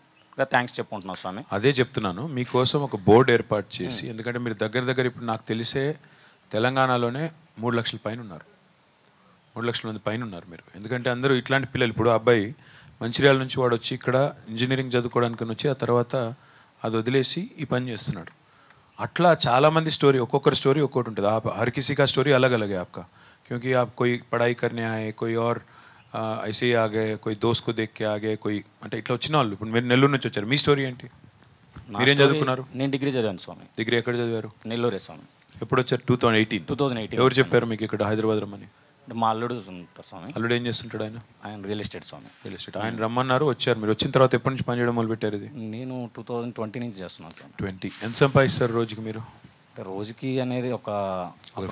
థ్యాంక్స్ చెప్పుకుంటున్నాం స్వామి అదే చెప్తున్నాను మీకోసం ఒక బోర్డు ఏర్పాటు చేసి ఎందుకంటే మీరు దగ్గర దగ్గర ఇప్పుడు నాకు తెలిసే తెలంగాణలోనే మూడు లక్షల పైన ఉన్నారు మూడు లక్షల మంది పైన ఉన్నారు మీరు ఎందుకంటే అందరూ ఇట్లాంటి పిల్లలు ఇప్పుడు అబ్బాయి మంచిర్యాల నుంచి వాడు వచ్చి ఇక్కడ ఇంజనీరింగ్ చదువుకోవడానికి వచ్చి ఆ తర్వాత అది వదిలేసి ఈ పని చేస్తున్నాడు అట్లా చాలామంది స్టోరీ ఒక్కొక్కరి స్టోరీ ఒక్కొక్కటి ఉంటుంది ఆ హర్కిసికా స్టోరీ అలగ్ అలగే ఆప్కా क्योंकि ఆప్ कोई పడాయి करने आए कोई ఆర్ ఐసీ ఆగే కొయి దోస్కు దెక్కి ఆగే కొయి అంటే ఇట్లా వచ్చిన వాళ్ళు ఇప్పుడు మీరు నెల్లూరు నుంచి వచ్చారు మీ స్టోరీ ఏంటి మీరేం చదువుకున్నారు నేను డిగ్రీ చదివాను స్వామి డిగ్రీ ఎక్కడ చదివారు నెల్లూరే స్వామి ఎప్పుడు వచ్చారు two thousand eighteen two thousand eighteen ఎవరు చెప్పారు మీకు ఇక్కడ హైదరాబాద్ రమ్మని అంటే మా అల్లుడు ఉంటారు స్వామి అల్లుడు ఏం చేస్తుంటాడు ఆయన ఆయన real estate Swami real estate ఆయన రమ్మన్నారు వచ్చారు మీరు వచ్చిన తర్వాత ఎప్పటి నుంచి పని చేయడం మొదలు పెట్టారు ఇది నేను టూ థౌసండ్ ట్వంటీ నుంచి చేస్తున్నాను స్వామి ట్వంటీ ఎంత సంపాదిస్తారు రోజుకి మీరు రోజుకి అనేది ఒక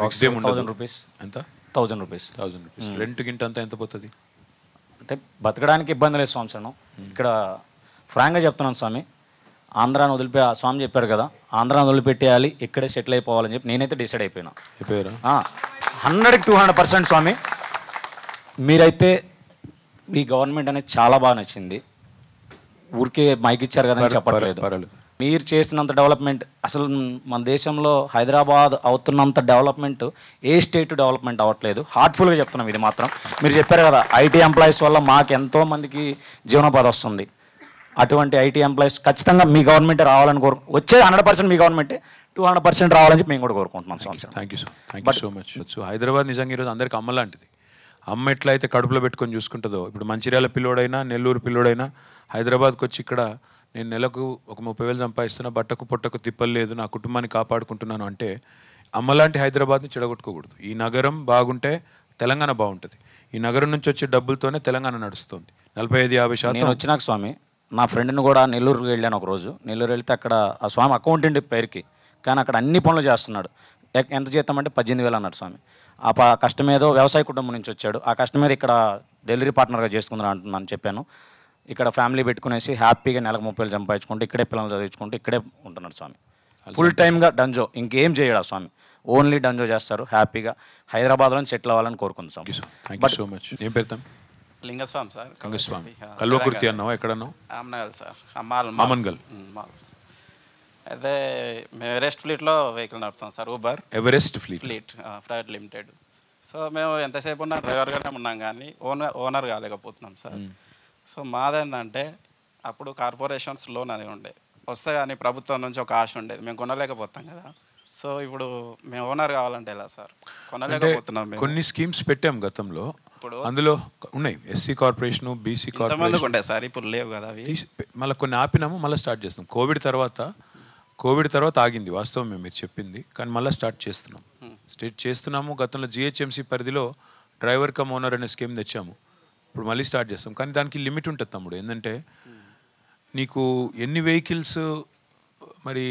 ఫిక్స్ డే థౌసండ్ రూపీస్ ఎంత thousand rupees thousand rupees rent గింట అంతా ఎంత పోతుంది అంటే బతకడానికి ఇబ్బంది లేదు స్వామి ఇక్కడ ఫ్రాంక్గా చెప్తున్నాను స్వామి ఆంధ్రాన్ని వదిలిపే స్వామి చెప్పారు కదా ఆంధ్రాన్ని వదిలిపెట్టేయాలి ఇక్కడే సెటిల్ అయిపోవాలని చెప్పి నేనైతే డిసైడ్ అయిపోయినా హండ్రెడ్కి టూ హండ్రెడ్ పర్సెంట్ స్వామి మీరైతే మీ గవర్నమెంట్ అనేది చాలా బాగా నచ్చింది ఊరికే మైక్ ఇచ్చారు కదా చెప్పట్లేదు మీరు చేసినంత డెవలప్మెంట్ అసలు మన దేశంలో హైదరాబాద్ అవుతున్నంత డెవలప్మెంట్ ఏ స్టేట్ డెవలప్మెంట్ అవ్వట్లేదు హార్ట్ఫుల్గా చెప్తున్నాం ఇది మాత్రం మీరు చెప్పారు కదా ఐటీ ఎంప్లాయీస్ వల్ల మాకు ఎంతో మందికి జీవనోపాధి వస్తుంది అటువంటి ఐటీ ఎంప్లాయీస్ ఖచ్చితంగా మీ గవర్నమెంట్ రావాలని కోరు వచ్చే హండ్రెడ్ పర్సెంట్ మీ గవర్నమెంటే టూ హండ్రెడ్ పర్సెంట్ రావాలని చెప్పి మేము కూడా కోరుకుంటున్నాం thank you so thank you so much so Hyderabad నిజంగా ఈరోజు అందరికీ అమ్మ లాంటిది అమ్మ ఎట్లయితే కడుపులో పెట్టుకొని చూసుకుంటుందో ఇప్పుడు మంచిర్యాల పిల్లోడైనా నెల్లూరు పిల్లోడైనా హైదరాబాద్కి వచ్చి ఇక్కడ నేను నెలకు ఒక ముప్పై వేలు సంపాదిస్తున్నా బట్టకు పొట్టకు లేదు నా కుటుంబాన్ని కాపాడుకుంటున్నాను అంటే అమ్మలాంటి హైదరాబాద్ని చెడగొట్టుకోకూడదు ఈ నగరం బాగుంటే తెలంగాణ బాగుంటుంది ఈ నగరం నుంచి వచ్చే డబ్బులతోనే తెలంగాణ నడుస్తుంది నలభై ఐదు యాభై శాతం వచ్చినాక స్వామి నా ఫ్రెండ్ని కూడా నెల్లూరుకి వెళ్ళాను ఒక రోజు నెల్లూరు వెళ్తే అక్కడ ఆ స్వామి అకౌంటెంట్ పేరుకి కానీ అక్కడ అన్ని పనులు చేస్తున్నాడు ఎంత జీతం అంటే పద్దెనిమిది వేలు అన్నాడు స్వామి ఆ కష్టం ఏదో వ్యవసాయ కుటుంబం నుంచి వచ్చాడు ఆ కష్టం మీద ఇక్కడ డెలివరీ పార్ట్నర్గా చేసుకుందాం అంటున్నాను చెప్పాను ఇక్కడ ఫ్యామిలీ పెట్టుకునేసి హ్యాపీగా నెలకు ముప్పై వేలు సంపాదించుకుంటూ ఇక్కడే పిల్లలు చదివించుకుంటూ ఇక్కడే ఉంటున్నాడు స్వామి ఫుల్ టైమ్గా డంజో ఇంకేం చేయడు ఆ స్వామి ఓన్లీ డంజో చేస్తారు హ్యాపీగా హైదరాబాద్లో సెటిల్ అవ్వాలని కోరుకుందాం స్వామి సో మచ్ ఏం పెడతాం లింగస్వామి సార్ కల్వకుర్తి అన్నావా ఎక్కడన్నావు అమ్మనగల్ సార్ అదే మేము ఎవరెస్ట్ ఫ్లీట్లో వెహికల్ నడుపుతాం sir Uber Everest fleet fleet private limited so మేము ఎంతసేపు ఉన్నా డ్రైవర్గానే ఉన్నాం కానీ ఓనర్ ఓనర్ కాలేకపోతున్నాం సార్ సో మాదేందంటే అప్పుడు కార్పొరేషన్స్ లోన్ అనేవి ఉండే వస్తే కానీ ప్రభుత్వం నుంచి ఒక ఆశ ఉండేది మేము కొనలేకపోతాం కదా సో ఇప్పుడు మేము ఓనర్ కావాలంటే ఎలా సార్ కొనలేకపోతున్నాం మేము. కొన్ని స్కీమ్స్ పెట్టాం గతంలో ఇప్పుడు అందులో ఉన్నాయి ఎస్సీ కార్పొరేషన్ బీసీ కార్పొరేషన్ ఉండే సార్ ఇప్పుడు లేవు కదా అవి మళ్ళీ కొన్ని ఆపినాము మళ్ళీ స్టార్ట్ చేస్తాం కోవిడ్ తర్వాత కోవిడ్ తర్వాత ఆగింది వాస్తవం మీరు చెప్పింది కానీ మళ్ళీ స్టార్ట్ చేస్తున్నాం స్టార్ట్ చేస్తున్నాము గతంలో జిహెచ్ఎంసీ పరిధిలో డ్రైవర్ కమ్ ఓనర్ అనే స్కీమ్ తెచ్చాము ఇప్పుడు మళ్ళీ స్టార్ట్ చేస్తాం కానీ దానికి లిమిట్ ఉంటుంది తమ్ముడు ఏంటంటే నీకు ఎన్ని వెహికల్స్ మరి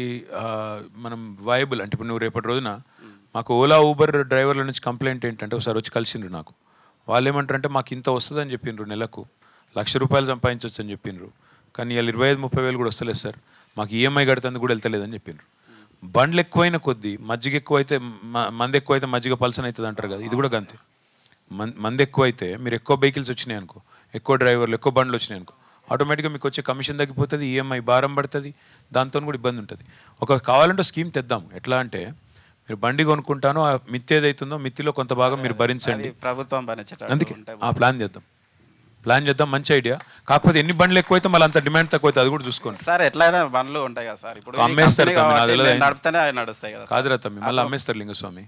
మనం వైబుల్ అంటే ఇప్పుడు నువ్వు రేపటి రోజున మాకు ఓలా ఊబర్ డ్రైవర్ల నుంచి కంప్లైంట్ ఏంటంటే ఒకసారి వచ్చి కలిసిండ్రు నాకు వాళ్ళు ఏమంటారు అంటే మాకు ఇంత వస్తుందని చెప్పిండ్రు నెలకు లక్ష రూపాయలు సంపాదించవచ్చు అని చెప్పిండ్రు కానీ వాళ్ళు ఇరవై ఐదు ముప్పై వేలు కూడా వస్తలేదు సార్ మాకు ఈఎంఐ e కడుతుంది కూడా వెళ్తలేదని చెప్పిండ్రు బండ్లు ఎక్కువైన కొద్దీ మజ్జిగ ఎక్కువైతే మంది ఎక్కువైతే మజ్జిగ పల్సన్ అవుతుంది అంటారు కదా ఇది కూడా గంతే మంది ఎక్కువ అయితే మీరు ఎక్కువ వెహికల్స్ వచ్చినాయి అనుకో ఎక్కువ డ్రైవర్లు ఎక్కువ బండ్లు వచ్చినాయి అనుకో ఆటోమేటిక్గా మీకు వచ్చే కమిషన్ తగ్గిపోతుంది ఈఎంఐ భారం పడుతుంది దాంతో కూడా ఇబ్బంది ఉంటుంది ఒక కావాలంటే స్కీమ్ తెద్దాం ఎట్లా అంటే మీరు బండి కొనుక్కుంటాను ఆ మిత్తి ఏదైతుందో మిత్తిలో కొంత భాగం మీరు భరించండి ప్రభుత్వం అందుకే ఆ ప్లాన్ చేద్దాం ప్లాన్ చేద్దాం మంచి ఐడియా కాకపోతే ఎన్ని బండ్లు ఎక్కువైతే మళ్ళీ అంత డిమాండ్ తక్కువైతే అది కూడా చూసుకోండి సార్ ఎట్లయినా బండ్లు ఉంటాయి కదా సార్ ఇప్పుడు అమ్మేస్తారు నడుస్తాయి కదా కాదురా తమ్మి మళ్ళీ అమ్మేస్తారు లింగస్వామి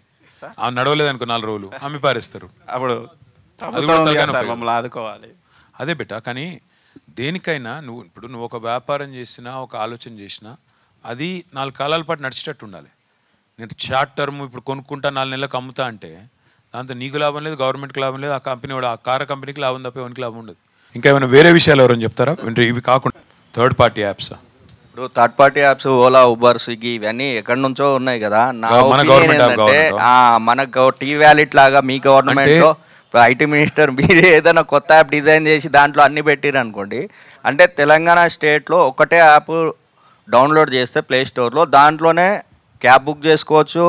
ఆమె నడవలేదు అనుకో నాలుగు రోజులు అమ్మి పారేస్తారు అప్పుడు మమ్మల్ని ఆదుకోవాలి అదే బిడ్డ కానీ దేనికైనా నువ్వు ఇప్పుడు నువ్వు ఒక వ్యాపారం చేసినా ఒక ఆలోచన చేసినా అది నాలుగు కాలాల పాటు నడిచేటట్టు ఉండాలి నేను షార్ట్ టర్మ్ ఇప్పుడు కొనుక్కుంటా నాలుగు నెలలకు అమ్ముతా అంటే దాంతో నీకు లాభం లేదు గవర్నమెంట్కి లాభం లేదు ఆ కంపెనీ కూడా ఆ కార్ కంపెనీకి లాభం తప్ప ఎవరికి లాభం ఉండదు ఇంకా ఏమైనా వేరే విషయాలు ఎవరైనా చెప్తారా ఇవి కాకుండా థర్డ్ పార్టీ యాప్సా ఇప్పుడు third party apps Ola Uber Swiggy ఇవన్నీ ఎక్కడి నుంచో ఉన్నాయి కదా నా మనకు టీ వ్యాలెట్ లాగా మీ గవర్నమెంట్ లో ఐటీ మినిస్టర్ మీరు ఏదైనా కొత్త యాప్ డిజైన్ చేసి దాంట్లో అన్ని పెట్టిరు అనుకోండి అంటే తెలంగాణ స్టేట్లో ఒకటే యాప్ డౌన్లోడ్ చేస్తే ప్లే స్టోర్లో దాంట్లోనే క్యాబ్ బుక్ చేసుకోవచ్చు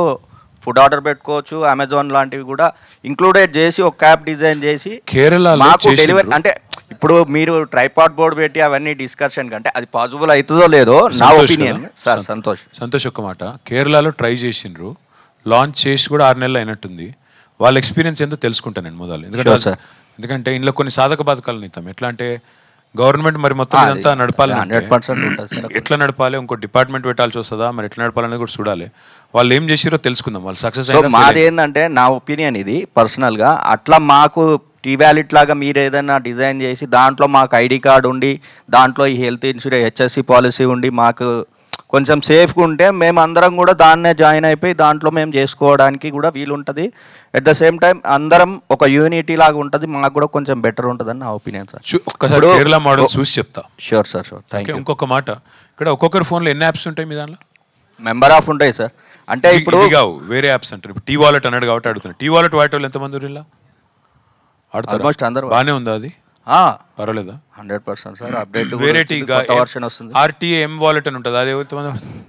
ఫుడ్ ఆర్డర్ పెట్టుకోవచ్చు అమెజాన్ లాంటివి కూడా ఇంక్లూడెడ్ చేసి ఒక క్యాప్ డిజైన్ చేసి కేరళ మాకు డెలివరీ అంటే ఇప్పుడు మీరు ట్రైపాడ్ బోర్డ్ పెట్టి అవన్నీ డిస్కషన్ కంటే అది పాసిబుల్ అవుతుందో లేదో నా ఒపీనియన్ సార్ సంతోష్ సంతోష్ ఒక్క మాట కేరళలో ట్రై చేసిండ్రు లాంచ్ చేసి కూడా ఆరు నెలలు అయినట్టుంది వాళ్ళ ఎక్స్పీరియన్స్ ఏందో తెలుసుకుంటాను నేను మొదలు ఎందుకంటే సార్ ఎందుకంటే ఇందులో కొన్ని సాధక బాధకాలు నితాం ఎట్లా అంటే గవర్నమెంట్ మరి మొత్తం ఇదంతా నడపాలి ఎట్లా నడపాలి ఇంకో డిపార్ట్మెంట్ పెట్టాల్సి వస్తుందా మరి ఎట్లా నడపాలని కూడా చూడాలి వాళ్ళు ఏం చేసిరో తెలుసుకుందాం వాళ్ళు సక్సెస్ సో మాది ఏంటంటే నా ఒపీనియన్ ఇది పర్సనల్గా అట్లా మాకు టీ వ్యాలెట్ లాగా మీరు ఏదైనా డిజైన్ చేసి దాంట్లో మాకు ఐడి కార్డు ఉండి దాంట్లో ఈ హెల్త్ ఇన్సూరెన్స్ హెచ్ఎస్సి పాలసీ ఉండి మాకు కొంచెం సేఫ్గా ఉంటే మేము అందరం కూడా దాన్నే జాయిన్ అయిపోయి దాంట్లో మేము చేసుకోవడానికి కూడా వీలుంటుంది అట్ ద సేమ్ టైం అందరం ఒక యూనిటీ లాగా ఉంటుంది మాకు కూడా కొంచెం బెటర్ ఉంటుందని నా ఒపీనియన్ సార్ ఒక్కసారి కేరళ మోడల్ చూసి చెప్తా sure sir sure thank you ఇంకొక మాట ఇక్కడ ఒక్కొక్కరు ఫోన్లో ఎన్ని యాప్స్ ఉంటాయి మీ దాంట్లో మెంబర్ ఆఫ్ ఉంటాయి సార్ అంటే ఇప్పుడు కావు వేరే యాప్స్ అంటారు టీ వాలెట్ అన్నాడు కాబట్టి అడుగుతున్నాను టీ వాలెట్ వాడే వాళ్ళు ఎంతమంది ఇలా ఆల్మోస్ట్ అందరూ బాగానే ఉందా అది పర్వాలేదా hundred percent sir update variety version వస్తుంది ఆర్టీఏ ఎం వాలెట్ అని ఉంటుంది అది ఎంతమంది వాడుతుంది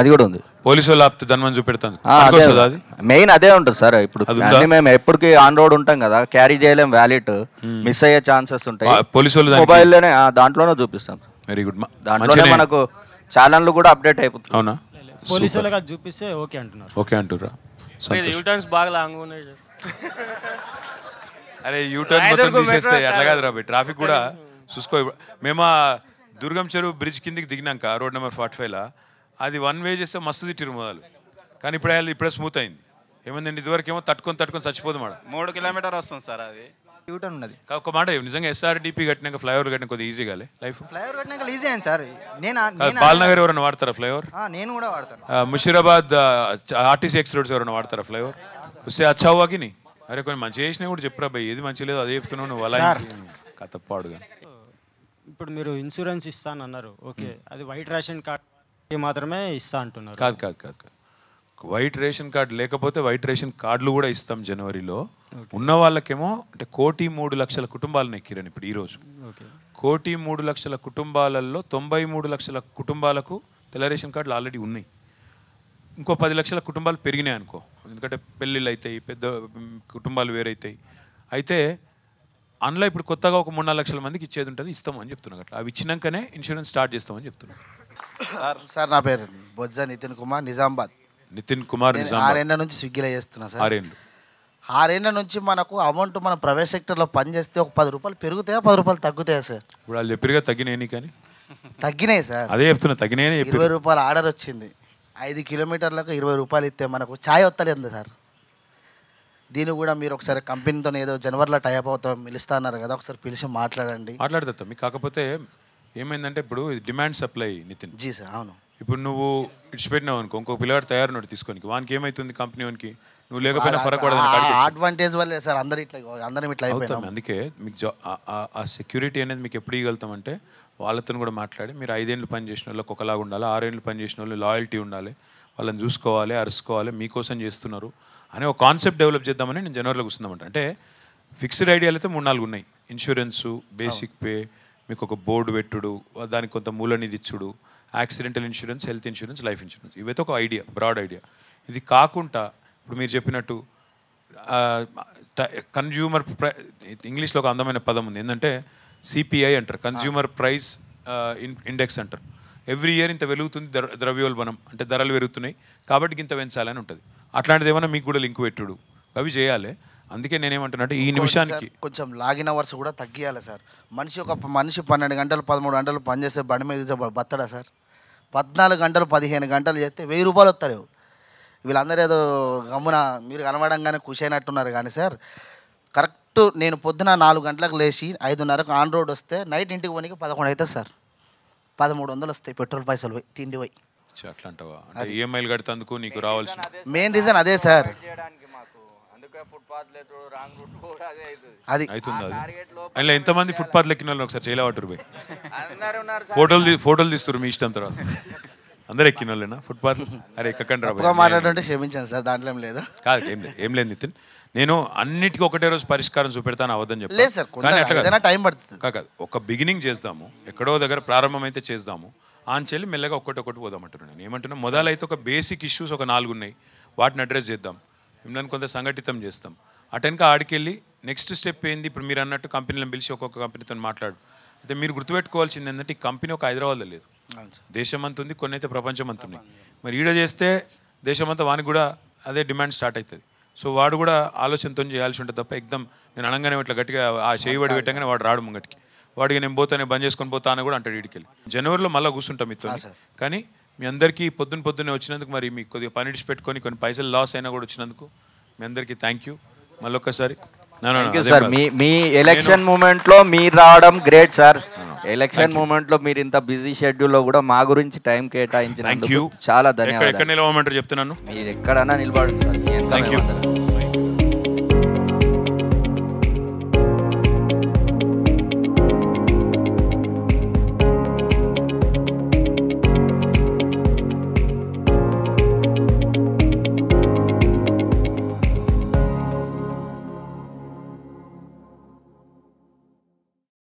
అది కూడా ఉంది పోలీసు వాళ్ళు ఆపితే ధనమని చూపెడతాను మెయిన్ అదే ఉంటుంది సార్ ఇప్పుడు మేము ఎప్పటికి ఆన్ రోడ్ ఉంటాం కదా క్యారీ చేయలేం వ్యాలెట్ మిస్ hmm. అయ్యే ఛాన్సెస్ ఉంటాయి పోలీసు వాళ్ళు మొబైల్లోనే దాంట్లోనే చూపిస్తాం వెరీ గుడ్ దాంట్లోనే మనకు ఛానల్ కూడా అప్డేట్ అయిపోతుంది అవునా పోలీసు వాళ్ళకి అది చూపిస్తే ఓకే అంటున్నారు ఓకే అంటురా యూటర్న్స్ బాగా లాంగ్ ఉన్నాయి అరే యూటర్న్ మొత్తం తీసేస్తే అట్లా కాదు రాబి ట్రాఫిక్ కూడా చూసుకో మేము ఆ దుర్గం చెరువు బ్రిడ్జ్ కిందికి దిగినాక రోడ్ నెంబర్ ఫార్టీ ఫైవ్లో అది వన్ వే చేస్తే మస్తు తిట్టిరు మొదలు కానీ ఇప్పుడు ఇప్పుడే స్మూత్ అయింది ఏమైందండి ఇదివరకు ఏమో తట్టుకొని తట్టుకొని చచ్చిపోదు మేడం మూడు కిలోమీటర్ వస్తుంది సార్ అది ఉన్నది ఒక మాట నిజంగా ఎస్ఆర్డిపి కట్టినాక ఫ్లైఓవర్ కట్టిన కొద్దిగా ఈజీ కాలే లైఫ్ ఫ్లైఓవర్ కట్టినాక ఈజీ అయింది సార్ నేను బాలనగర్ ఎవరైనా వాడతారా ఫ్లైఓవర్ నేను కూడా వాడతాను ముషీరాబాద్ ఆర్టీసీ ఎక్స్ రోడ్స్ ఎవరైనా వాడతారా ఫ్లైఓవర్ వస్తే అచ్చా వాకిని అరే కొన్ని మంచి చేసినా కూడా చెప్పరా భయ్ ఏది మంచి లేదు అదే చెప్తున్నావు నువ్వు అలా కథ పాడుగా ఇప్పుడు మీరు ఇన్సూరెన్స్ ఇస్తానన్నారు ఓకే అది వైట్ రేషన్ కార్డ్ మాత్రమే ఇస్తా అంటున్నారు కాదు కాదు కాదు వైట్ రేషన్ కార్డు లేకపోతే వైట్ రేషన్ కార్డులు కూడా ఇస్తాం జనవరిలో ఉన్న వాళ్ళకేమో అంటే కోటి మూడు లక్షల కుటుంబాలను ఎక్కిరని ఇప్పుడు ఈరోజు కోటి మూడు లక్షల కుటుంబాలలో తొంభై మూడు లక్షల కుటుంబాలకు తెల్ల రేషన్ కార్డులు ఆల్రెడీ ఉన్నాయి ఇంకో పది లక్షల కుటుంబాలు పెరిగినాయి అనుకో ఎందుకంటే పెళ్ళిళ్ళు అవుతాయి పెద్ద కుటుంబాలు వేరైతాయి అయితే అందులో ఇప్పుడు కొత్తగా ఒక మూడు నాలుగు లక్షల మందికి ఇచ్చేది ఉంటుంది ఇస్తామని చెప్తున్నాను అట్లా అవి ఇచ్చినాకనే ఇన్సూరెన్స్ స్టార్ట్ చేస్తామని చెప్తున్నాను సార్ సార్ నా పేరు బొజ్జ నితిన్ కుమార్ నిజామాబాద్ నితిన్ కుమార్ ఆరేళ్ల నుంచి స్విగ్గీలో చేస్తున్నా సార్ ఆరేళ్ళు ఆరేళ్ల నుంచి మనకు అమౌంట్ మన ప్రైవేట్ సెక్టర్లో పనిచేస్తే ఒక పది రూపాయలు పెరుగుతాయా పది రూపాయలు తగ్గుతాయా సార్ ఇప్పుడు వాళ్ళు ఎప్పుడుగా తగ్గినాయి కానీ తగ్గినాయి సార్ అదే చెప్తున్నా తగ్గినాయి ఇరవై రూపాయలు ఆర్డర్ వచ్చింది ఐదు కిలోమీటర్లకు ఇరవై రూపాయలు ఇస్తే మనకు ఛాయ్ వస్తలేదు సార్ దీని కూడా మీరు ఒకసారి కంపెనీతో ఏదో జనవరిలో టైప్ అవుతాం పిలుస్తా అన్నారు కదా ఒకసారి పిలిచి మాట్లాడండి మీకు కాకపోతే ఏమైందంటే ఇప్పుడు demand supply Nitin ji sir అవును ఇప్పుడు నువ్వు ఇచ్చిపెట్టినావు అనుకో ఇంకో పిల్లగాడు తయారు తీసుకోనికి వానికి ఏమైతుంది కంపెనీ వానికి నువ్వు లేకపోయినా ఫరక్ అడ్వాంటేజ్ వల్లే సార్ అందరు ఇట్లా అందరం ఇట్లా అయిపోతుంది అందుకే మీకు ఆ సెక్యూరిటీ అనేది మీకు ఎప్పుడు అంటే వాళ్ళతో కూడా మాట్లాడి మీరు ఐదేళ్ళు పని చేసిన వాళ్ళకి ఒకలాగా ఉండాలి ఆరేళ్ళు పని చేసిన వాళ్ళు లాయల్టీ ఉండాలి వాళ్ళని చూసుకోవాలి అరుసుకోవాలి మీకోసం చేస్తున్నారు అనే ఒక కాన్సెప్ట్ డెవలప్ చేద్దామని నేను జనవరిలో కూర్చుందామంట అంటే ఫిక్స్డ్ ఐడియాలు అయితే మూడు నాలుగు ఉన్నాయి ఇన్సూరెన్సు బేసిక్ పే మీకు ఒక బోర్డు పెట్టుడు దానికి కొంత మూలనిది ఇచ్చుడు accidental insurance health insurance life insurance ఇవైతే ఒక ఐడియా బ్రాడ్ ఐడియా ఇది కాకుండా ఇప్పుడు మీరు చెప్పినట్టు కన్జ్యూమర్ ప్రై ఇంగ్లీష్లో ఒక అందమైన పదం ఉంది ఏంటంటే సిపిఐ అంటారు కన్జ్యూమర్ ప్రైస్ ఇన్ ఇండెక్స్ అంటారు ఎవ్రీ ఇయర్ ఇంత వెలుగుతుంది ద్ర ద్రవ్యోల్బణం అంటే ధరలు పెరుగుతున్నాయి కాబట్టి ఇంత పెంచాలని ఉంటుంది అట్లాంటిది ఏమైనా మీకు కూడా లింక్ పెట్టుడు అవి చేయాలి అందుకే నేనేమంటున్నాంటే ఈ నిమిషానికి కొంచెం లాగిన్ అవర్స్ కూడా తగ్గియాలి సార్ మనిషి ఒక మనిషి పన్నెండు గంటలు పదమూడు గంటలు పనిచేస్తే బండి మీద బతడా సార్ పద్నాలుగు గంటలు పదిహేను గంటలు చేస్తే వెయ్యి రూపాయలు వస్తారు వీళ్ళందరూ ఏదో గమ్మున మీరు కనబడంగానే ఖుషి అయినట్టున్నారు కానీ సార్ కరెక్ట్ నేను పొద్దున నాలుగు గంటలకు లేచి ఐదున్నరకు ఆన్ రోడ్ వస్తే నైట్ ఇంటికి పోనీకి పదకొండు అవుతుంది సార్ పదమూడు వందలు వస్తాయి పెట్రోల్ పైసలు పోయి తిండి పోయి అట్లా అంటావా ఈఎంఐలు కడతందుకు నీకు రావాల్సిన మెయిన్ రీజన్ అదే సార్ అది మంది ఎంతమంది ఫుట్పాత్ లెక్కిన వాళ్ళు ఒకసారి చేయలే ఫోటోలు ఫోటోలు తీస్తారు మీ ఇష్టం తర్వాత అందరు ఎక్కిన వాళ్ళేనా ఫుట్పాత్ అరే ఎక్కకండి మాట్లాడుతుంటే క్షమించాను సార్ దాంట్లో ఏం లేదు కాదు ఏం లేదు ఏం లేదు నితిన్ నేను అన్నిటికీ ఒకటే రోజు పరిష్కారం చూపెడతాను అవద్దని చెప్పి సార్ టైం పడుతుంది కాదు ఒక బిగినింగ్ చేద్దాము ఎక్కడో దగ్గర ప్రారంభం అయితే చేద్దాము ఆంచెల్లి మెల్లగా ఒక్కటి ఒకటి పోదామంటున్నాను నేను ఏమంటున్నా మొదలైతే ఒక బేసిక్ ఇష్యూస్ ఒక నాలుగు ఉన్నాయి వాటిని అడ్రస్ చేద్దాం మిమ్మల్ని కొంత సంఘటితం చేస్తాం అటెన్క ఆడికెళ్ళి నెక్స్ట్ స్టెప్ ఏంది ఇప్పుడు మీరు అన్నట్టు కంపెనీలను పిలిచి ఒక్కొక్క కంపెనీతో మాట్లాడు అయితే మీరు గుర్తుపెట్టుకోవాల్సింది ఏంటంటే ఈ కంపెనీ ఒక హైదరాబాద్లో లేదు దేశం అంత ఉంది కొన్ని అయితే ప్రపంచం అంత ఉన్నాయి మరి ఈడ చేస్తే దేశమంతా వానికి కూడా అదే డిమాండ్ స్టార్ట్ అవుతుంది సో వాడు కూడా ఆలోచనతో చేయాల్సి ఉంటుంది తప్ప ఎగ్దమ్ నేను అనగానే ఇట్లా గట్టిగా ఆ చేయి వాడు పెట్టగానే వాడు రాడు ముంగటికి వాడికి నేను పోతానే బంద్ చేసుకొని పోతాను కూడా అంటాడు వీడికి వెళ్ళి జనవరిలో మళ్ళీ కూర్చుంటాం ఇతను కానీ మీ అందరికీ పొద్దున పొద్దున్నే వచ్చినందుకు మరి మీకు కొద్దిగా పనిడిచి పెట్టుకొని కొన్ని పైసలు లాస్ అయినా కూడా వచ్చినందుకు మీ అందరికీ థ్యాంక్ యూ మళ్ళొక్కసారి సార్ మీ మీ ఎలక్షన్ మూమెంట్లో మీరు రావడం గ్రేట్ సార్ ఎలక్షన్ మూమెంట్లో మీరు ఇంత బిజీ షెడ్యూల్లో కూడా మా గురించి టైం కేటాయించిన చాలా ధన్యవాదాలు ఎక్కడ నిలవమంటారు చెప్తున్నాను మీరు ఎక్కడన్నా నిలబడుతున్నారు థ్యాంక్ యూ